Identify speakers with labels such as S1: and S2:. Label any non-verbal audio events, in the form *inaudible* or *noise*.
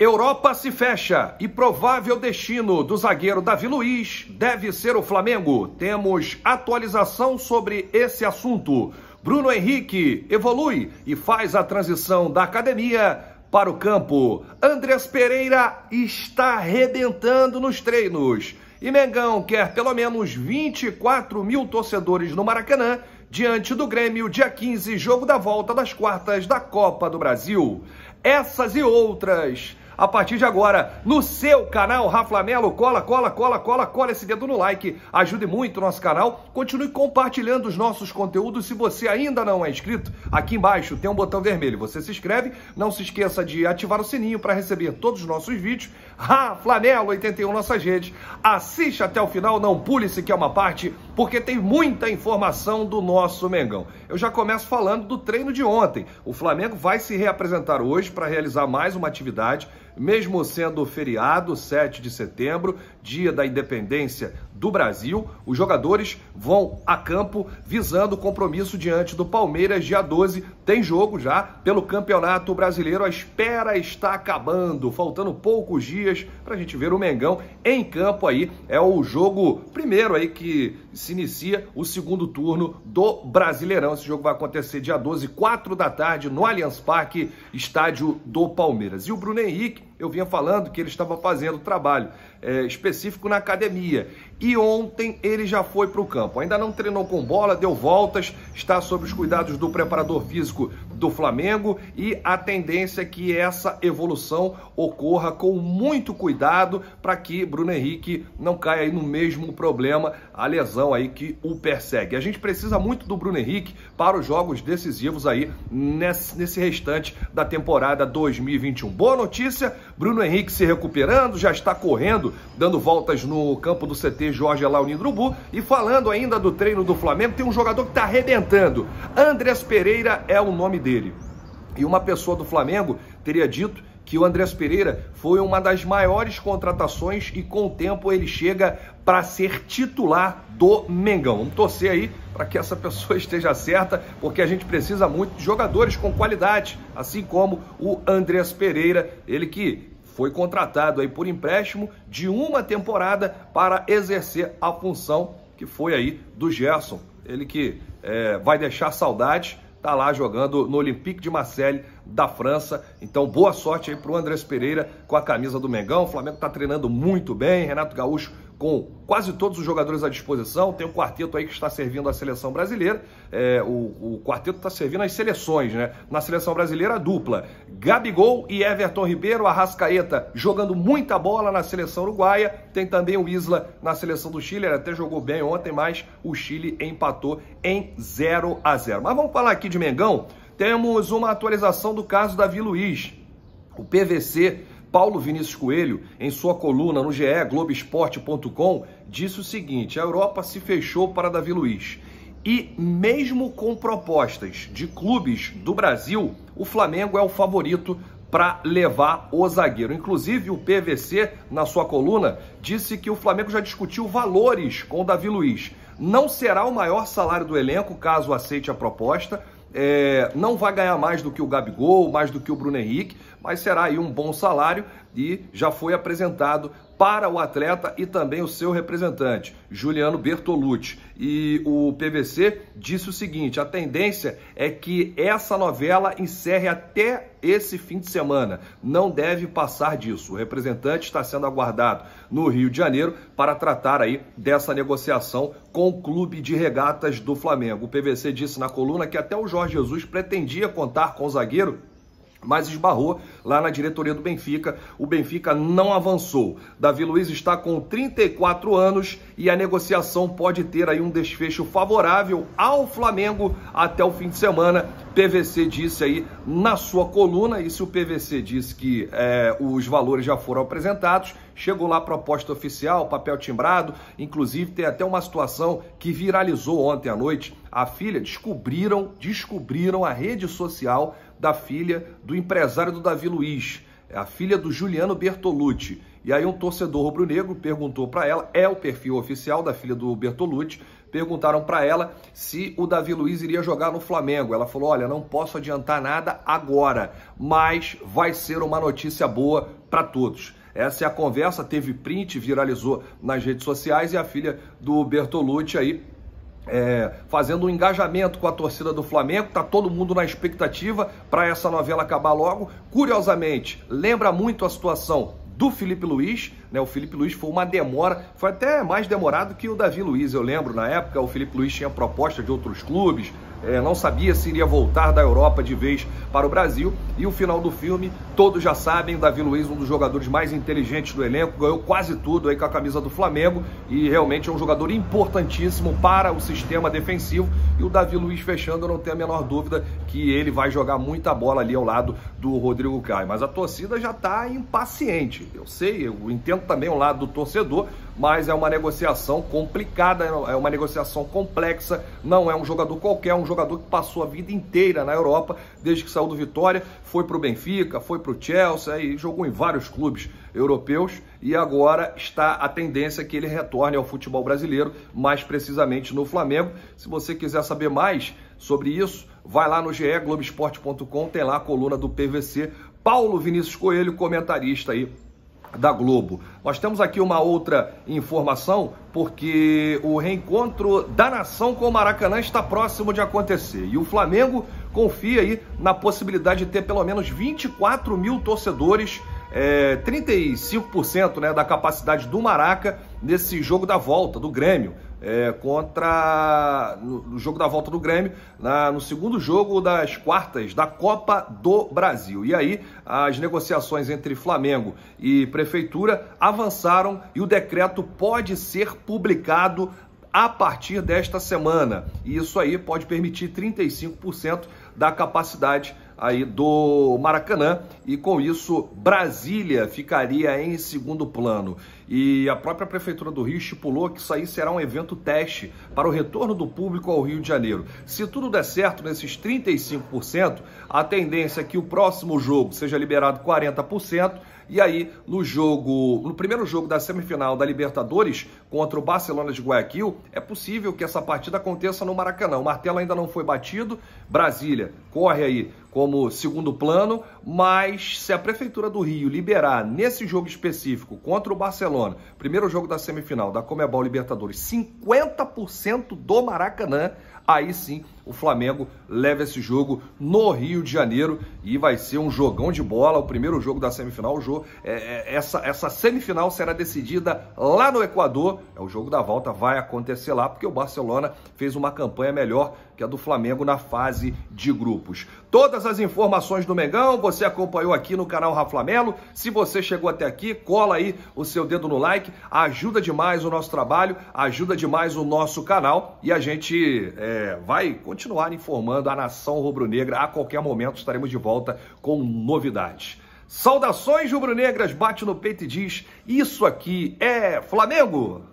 S1: Europa se fecha e provável destino do zagueiro Davi Luiz deve ser o Flamengo. Temos atualização sobre esse assunto. Bruno Henrique evolui e faz a transição da academia para o campo. Andrés Pereira está arrebentando nos treinos. E Mengão quer pelo menos 24 mil torcedores no Maracanã diante do Grêmio, dia 15, jogo da volta das quartas da Copa do Brasil. Essas e outras a partir de agora no seu canal Raflamelo. Cola, cola, cola, cola, cola esse dedo no like. Ajude muito o nosso canal. Continue compartilhando os nossos conteúdos. Se você ainda não é inscrito, aqui embaixo tem um botão vermelho. Você se inscreve. Não se esqueça de ativar o sininho para receber todos os nossos vídeos. Raflamelo 81 nossas redes. assista até o final, não pule se que é uma parte, porque tem muita informação do nosso Mengão. Eu já começo falando do treino de ontem. O Flamengo vai se reapresentar hoje para realizar mais uma atividade mesmo sendo feriado, 7 de setembro, dia da independência do Brasil, os jogadores vão a campo visando o compromisso diante do Palmeiras, dia 12. Tem jogo já pelo Campeonato Brasileiro. A espera está acabando, faltando poucos dias para a gente ver o Mengão em campo aí. É o jogo primeiro aí que se inicia o segundo turno do Brasileirão. Esse jogo vai acontecer dia 12, 4 da tarde, no Allianz Parque, estádio do Palmeiras. E o Bruno Henrique eu vinha falando que ele estava fazendo trabalho é, específico na academia. E ontem ele já foi para o campo. Ainda não treinou com bola, deu voltas, está sob os cuidados do preparador físico do Flamengo e a tendência é que essa evolução ocorra com muito cuidado para que Bruno Henrique não caia aí no mesmo problema, a lesão aí que o persegue. A gente precisa muito do Bruno Henrique para os jogos decisivos aí nesse, restante da temporada 2021. Boa notícia, Bruno Henrique se recuperando, já está correndo, dando voltas no campo do CT Jorge Launino Drubu e falando ainda do treino do Flamengo, tem um jogador que está arrebentando. Andrés Pereira é o nome dele dele. E uma pessoa do Flamengo teria dito que o Andrés Pereira foi uma das maiores contratações e com o tempo ele chega para ser titular do Mengão. Vamos torcer aí para que essa *laughs* pessoa esteja certa, porque a gente precisa muito de jogadores com qualidade, assim como o Andrés Pereira, ele que foi contratado aí por empréstimo de uma temporada para exercer a função que foi aí do Gerson. Ele que é, vai deixar saudade tá lá jogando no Olympique de Marseille da França. Então, boa sorte aí para o Andrés Pereira com a camisa do Mengão. O Flamengo está treinando muito bem, Renato Gaúcho com quase todos os jogadores à disposição. Tem um quarteto aí que está servindo a seleção brasileira. É, o, o, quarteto está servindo as seleções, né? Na seleção brasileira, a dupla. Gabigol e Everton Ribeiro, Arrascaeta, jogando muita bola na seleção uruguaia. Tem também o Isla na seleção do Chile. Ele até jogou bem ontem, mas o Chile empatou em 0 a 0 Mas vamos falar aqui de Mengão. Temos uma atualização do caso Davi Luiz. O PVC Paulo Vinícius Coelho, em sua coluna no GE Globoesporte.com, disse o seguinte: a Europa se fechou para Davi Luiz. E mesmo com propostas de clubes do Brasil, o Flamengo é o favorito para levar o zagueiro. Inclusive, o PVC, na sua coluna, disse que o Flamengo já discutiu valores com o Davi Luiz. Não será o maior salário do elenco caso aceite a proposta, é, não vai ganhar mais do que o Gabigol, mais do que o Bruno Henrique, mas será aí um bom salário e já foi apresentado para o atleta e também o seu representante, Juliano Bertolucci e o PVC disse o seguinte: a tendência é que essa novela encerre até esse fim de semana. Não deve passar disso. O representante está sendo aguardado no Rio de Janeiro para tratar aí dessa negociação com o clube de regatas do Flamengo. O PVC disse na coluna que até o Jorge Jesus pretendia contar com o zagueiro mas esbarrou lá na diretoria do Benfica. O Benfica não avançou. Davi Luiz está com 34 anos e a negociação pode ter aí um desfecho favorável ao Flamengo até o fim de semana. PVC disse aí na sua coluna, e se o PVC disse que é, os valores já foram apresentados, Chegou lá a proposta oficial, papel timbrado, inclusive tem até uma situação que viralizou ontem à noite. A filha descobriram, descobriram a rede social da filha do empresário do Davi Luiz, é a filha do Juliano Bertolucci. E aí um torcedor rubro-negro perguntou para ela, é o perfil oficial da filha do Bertolucci, perguntaram para ela se o Davi Luiz iria jogar no Flamengo. Ela falou: "Olha, não posso adiantar nada agora, mas vai ser uma notícia boa para todos." Essa é a conversa, teve print, viralizou nas redes sociais e a filha do Bertolucci aí é, fazendo um engajamento com a torcida do Flamengo, tá todo mundo na expectativa para essa novela acabar logo. Curiosamente, lembra muito a situação do Felipe Luiz, né? O Felipe Luiz foi uma demora, foi até mais demorado que o Davi Luiz, eu lembro na época, o Felipe Luiz tinha proposta de outros clubes, é, não sabia se iria voltar da Europa de vez para o Brasil. E o final do filme, todos já sabem, Davi Luiz, um dos jogadores mais inteligentes do elenco, ganhou quase tudo aí com a camisa do Flamengo e realmente é um jogador importantíssimo para o sistema defensivo. E o Davi Luiz fechando, eu não tenho a menor dúvida que ele vai jogar muita bola ali ao lado do Rodrigo Caio. Mas a torcida já está impaciente. Eu sei, eu entendo também o lado do torcedor, mas é uma negociação complicada, é uma negociação complexa, não é um jogador qualquer, é um jogador que passou a vida inteira na Europa, desde que saiu do Vitória, foi para o Benfica, foi para o Chelsea e jogou em vários clubes europeus e agora está a tendência que ele retorne ao futebol brasileiro, mais precisamente no Flamengo. Se você quiser saber mais sobre isso, vai lá no ge globesport.com, tem lá a coluna do PVC. Paulo Vinícius Coelho, comentarista aí da Globo. Nós temos aqui uma outra informação, porque o reencontro da nação com o Maracanã está próximo de acontecer. E o Flamengo confia aí na possibilidade de ter pelo menos 24 mil torcedores, é, 35% né, da capacidade do Maraca nesse jogo da volta do Grêmio é, contra no, no, jogo da volta do Grêmio, na, no segundo jogo das quartas da Copa do Brasil. E aí as negociações entre Flamengo e Prefeitura avançaram e o decreto pode ser publicado a partir desta semana. E isso aí pode permitir 35% da capacidade aí do Maracanã e com isso Brasília ficaria em segundo plano. E a própria Prefeitura do Rio estipulou que isso aí será um evento teste para o retorno do público ao Rio de Janeiro. Se tudo der certo nesses 35%, a tendência é que o próximo jogo seja liberado 40% e aí, no jogo, no primeiro jogo da semifinal da Libertadores contra o Barcelona de Guayaquil, é possível que essa partida aconteça no Maracanã. O martelo ainda não foi batido, Brasília corre aí como segundo plano, mas se a Prefeitura do Rio liberar nesse jogo específico contra o Barcelona, primeiro jogo da semifinal da Comebol Libertadores, 50% do Maracanã, aí sim o Flamengo leva esse jogo no Rio de Janeiro e vai ser um jogão de bola, o primeiro jogo da semifinal. O jogo, é, é, essa, essa semifinal será decidida lá no Equador. É o jogo da volta, vai acontecer lá, porque o Barcelona fez uma campanha melhor que a do Flamengo na fase de grupos. Todas as informações do Mengão você acompanhou aqui no canal Raflamelo. Se você chegou até aqui, cola aí o seu dedo no like, ajuda demais o nosso trabalho, ajuda demais o nosso canal e a gente é, vai continuar informando a nação rubro-negra. A qualquer momento estaremos de volta com novidades. Saudações rubro-negras, bate no peito e diz: Isso aqui é Flamengo!